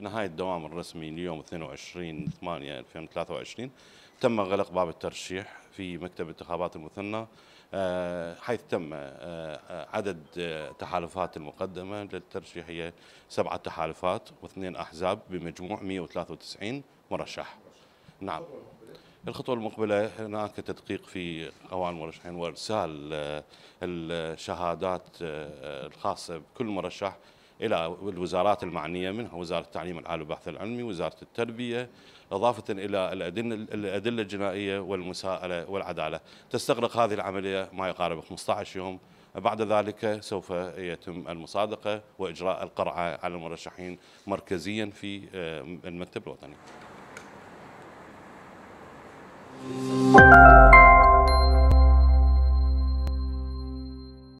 بنهاية الدوام الرسمي ليوم 22 8 2023 تم غلق باب الترشيح في مكتب انتخابات المثنى آه، حيث تم آه، آه، عدد تحالفات المقدمة للترشيح هي سبعة تحالفات واثنين أحزاب بمجموع 193 مرشح نعم الخطوة المقبلة هناك تدقيق في قوائم المرشحين وإرسال الشهادات الخاصة بكل مرشح إلى الوزارات المعنية منها وزارة التعليم العالي والبحث العلمي وزارة التربية إضافة إلى الأدلة الجنائية والمساءلة والعدالة تستغرق هذه العملية ما يقارب 15 يوم بعد ذلك سوف يتم المصادقة وإجراء القرعة على المرشحين مركزيا في آه، المكتب الوطني